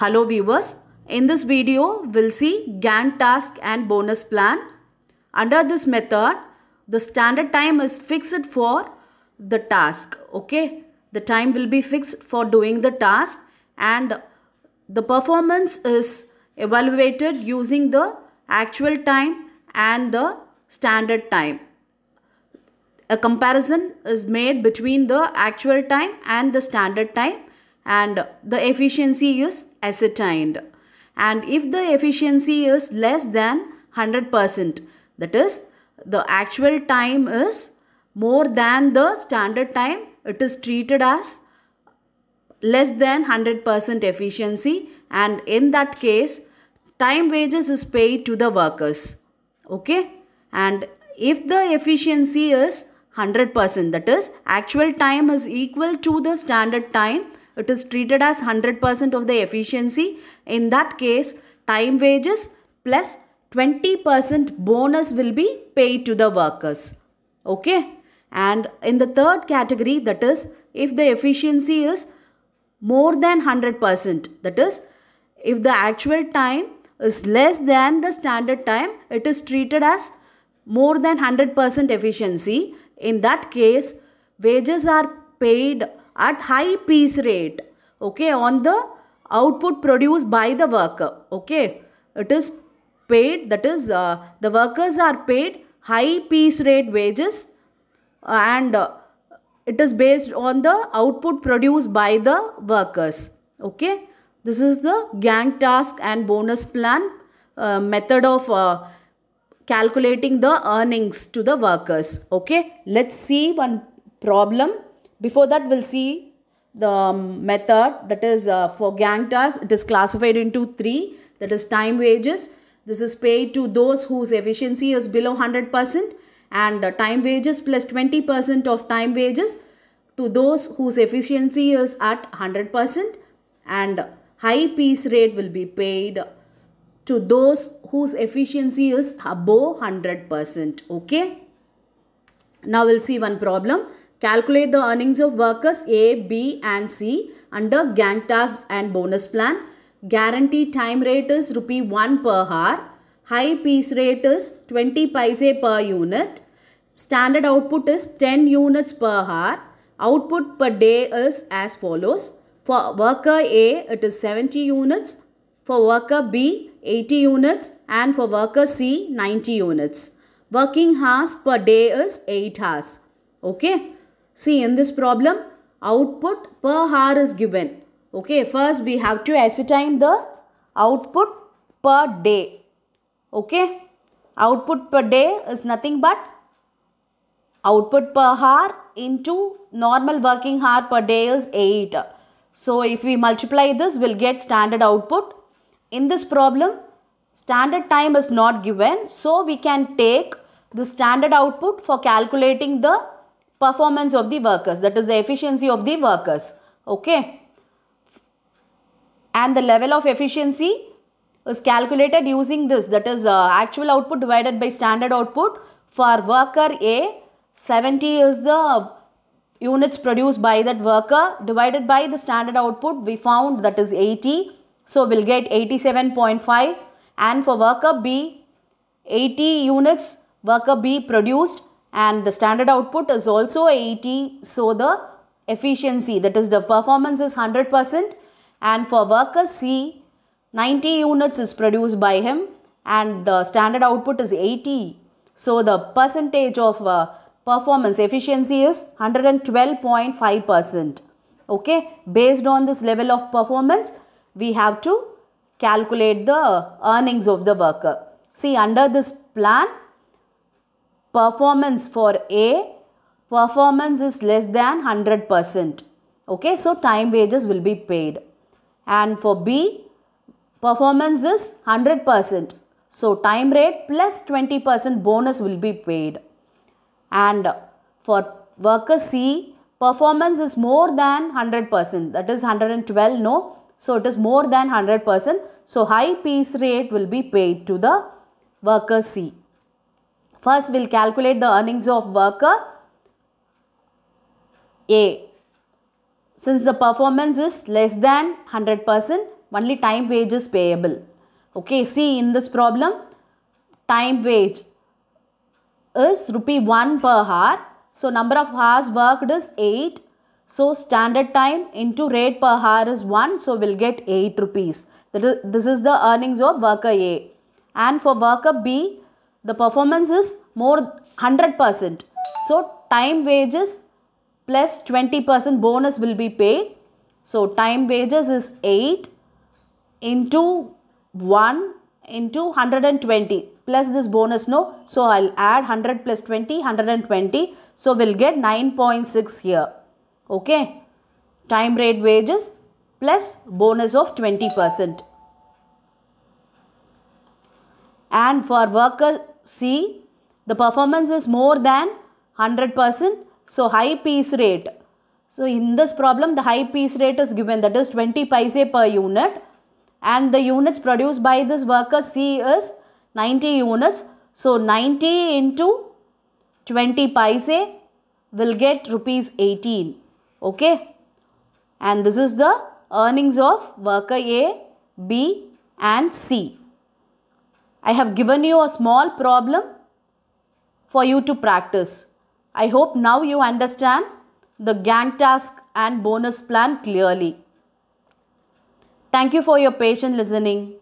Hello viewers, in this video we'll see Gantt task and bonus plan. Under this method, the standard time is fixed for the task. Okay, the time will be fixed for doing the task and the performance is evaluated using the actual time and the standard time. A comparison is made between the actual time and the standard time and the efficiency is ascertained. And if the efficiency is less than 100%, that is the actual time is more than the standard time, it is treated as less than 100% efficiency and in that case time wages is paid to the workers. Okay and if the efficiency is 100% that is actual time is equal to the standard time it is treated as 100% of the efficiency. In that case, time wages plus 20% bonus will be paid to the workers. Okay. And in the third category, that is, if the efficiency is more than 100%, that is, if the actual time is less than the standard time, it is treated as more than 100% efficiency. In that case, wages are paid at high piece rate okay on the output produced by the worker okay it is paid that is uh, the workers are paid high piece rate wages uh, and uh, it is based on the output produced by the workers okay this is the gang task and bonus plan uh, method of uh, calculating the earnings to the workers okay let's see one problem before that, we'll see the method that is uh, for gang tasks. It is classified into three. That is time wages. This is paid to those whose efficiency is below 100% and uh, time wages plus 20% of time wages to those whose efficiency is at 100% and high piece rate will be paid to those whose efficiency is above 100%. Okay. Now we'll see one problem. Calculate the earnings of workers A, B and C under Gantt tasks and bonus plan. Guarantee time rate is rupee 1 per hour. High piece rate is 20 paise per unit. Standard output is 10 units per hour. Output per day is as follows. For worker A, it is 70 units. For worker B, 80 units. And for worker C, 90 units. Working hours per day is 8 hours. Okay. See in this problem output per hour is given. Okay, first we have to ascertain the output per day. Okay, output per day is nothing but output per hour into normal working hour per day is 8. So if we multiply this, we'll get standard output. In this problem, standard time is not given. So we can take the standard output for calculating the performance of the workers that is the efficiency of the workers okay and the level of efficiency is calculated using this that is uh, actual output divided by standard output for worker A 70 is the units produced by that worker divided by the standard output we found that is 80 so we'll get 87.5 and for worker B 80 units worker B produced and the standard output is also 80 so the efficiency that is the performance is 100% and for worker C 90 units is produced by him and the standard output is 80 so the percentage of uh, performance efficiency is 112.5% okay based on this level of performance we have to calculate the earnings of the worker see under this plan performance for A, performance is less than 100%. Okay, so time wages will be paid. And for B, performance is 100%. So time rate plus 20% bonus will be paid. And for worker C, performance is more than 100%. That is 112, no? So it is more than 100%. So high piece rate will be paid to the worker C. First, we'll calculate the earnings of worker A. Since the performance is less than 100%, only time wage is payable. Okay, see in this problem, time wage is rupee 1 per hour. So, number of hours worked is 8. So, standard time into rate per hour is 1. So, we'll get 8 rupees. This is the earnings of worker A. And for worker B, the performance is more 100%. So time wages plus 20% bonus will be paid. So time wages is 8 into 1 into 120 plus this bonus no. So I'll add 100 plus 20, 120. So we'll get 9.6 here. Okay. Time rate wages plus bonus of 20%. And for worker See, the performance is more than 100%. So, high piece rate. So, in this problem, the high piece rate is given that is 20 paise per unit. And the units produced by this worker C is 90 units. So, 90 into 20 paise will get rupees 18. Okay. And this is the earnings of worker A, B and C. I have given you a small problem for you to practice. I hope now you understand the gang task and bonus plan clearly. Thank you for your patient listening.